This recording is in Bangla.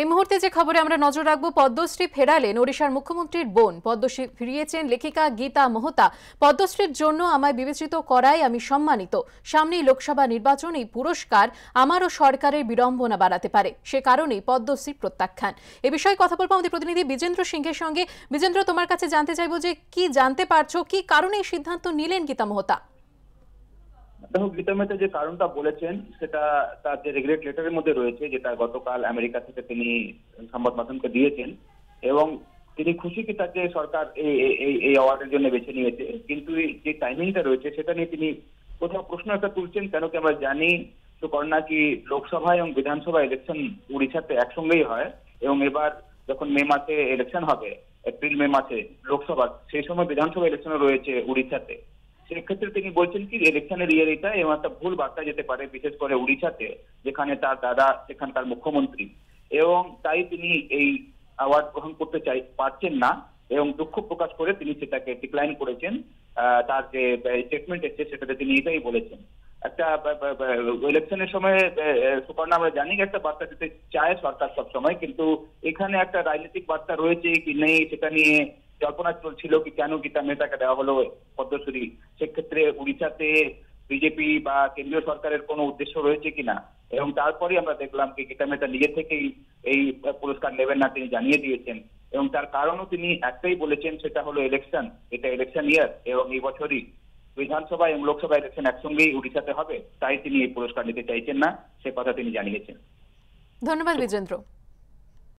এই মুহূর্তে যে খবরে আমরা নজর রাখব পদ্মশ্রী ফেরালেন ওড়িশার মুখ্যমন্ত্রীর বোন পদ্মশ্রী ফিরিয়েছেন লেখিকা গীতা মহতা পদ্মশ্রীর জন্য আমায় বিবেচিত করায় আমি সম্মানিত সামনেই লোকসভা নির্বাচন এই পুরস্কার আমারও সরকারের বিড়ম্বনা বাড়াতে পারে সে কারণেই পদ্মশ্রী প্রত্যাখ্যান এ বিষয়ে কথা বলবো আমাদের প্রতিনিধি বিজেন্দ্র সিংহের সঙ্গে বিজেন্দ্র তোমার কাছে জানতে চাইবো যে কি জানতে পারছো কি কারণে সিদ্ধান্ত নিলেন গীতা মহতা দেখো গীতামেতে যে কারণটা বলেছেন সেটা তার যে রেগুলেট লেটারের মধ্যে রয়েছে যেটা গতকাল আমেরিকা থেকে তিনি সংবাদ মাধ্যমকে দিয়েছেন এবং তিনি খুশি কি তাকে সরকার এই এই অ্যাওয়ার্ডের জন্য বেছে নিয়েছে কিন্তু যে টাইমিংটা রয়েছে সেটা নিয়ে তিনি কোথাও প্রশ্ন একটা তুলছেন কেন কি আমরা জানি তো করোনা কি লোকসভা এবং বিধানসভা ইলেকশন উড়িষ্যাতে একসঙ্গেই হয় এবং এবার যখন মে মাসে ইলেকশন হবে এপ্রিল মে মাসে লোকসভা সেই সময় বিধানসভা ইলেকশনও রয়েছে উড়িষ্যাতে সেক্ষেত্রে তিনি বলছেন কি ইলেকশনের ইয়ে এটা এবং একটা ভুল বার্তা যেতে পারে বিশেষ করে উড়িষ্যাতে যেখানে তার দাদা সেখানকার মুখ্যমন্ত্রী এবং তাই তিনি এই অ্যাওয়ার্ড গ্রহণ করতে চাই পারছেন না এবং দুঃখ প্রকাশ করে তিনি সেটাকে ডিক্লাইন করেছেন তার যে স্টেটমেন্ট এসছে সেটাতে তিনি এটাই বলেছেন একটা ইলেকশনের সময় সুপর্ণা আমরা জানি একটা বার্তা দিতে চায় সরকার সবসময় কিন্তু এখানে একটা রাজনৈতিক বার্তা রয়েছে কি নেই সেটা নিয়ে জল্পনা চলছিল কি কেন গীতা মেহতাকে দেওয়া হলো পদ্মশ্রী সেক্ষেত্রে উড়িষ্যাতে বিজেপি বা কেন্দ্রীয় সরকারের কোনো উদ্দেশ্য রয়েছে কিনা এবং তারপরে আমরা দেখলাম কি গীতা মেহতা নিজে থেকেই এই পুরস্কার নেবেন না তিনি জানিয়ে দিয়েছেন এবং তার কারণও তিনি একটাই বলেছেন সেটা হলো ইলেকশন এটা ইলেকশন ইয়ার এবং এই বছরই বিধানসভা এবং লোকসভা ইলেকশন একসঙ্গেই উড়িষ্যাতে হবে তাই তিনি এই পুরস্কার নিতে চাইছেন না সে কথা তিনি জানিয়েছেন ধন্যবাদ বিজেন্দ্র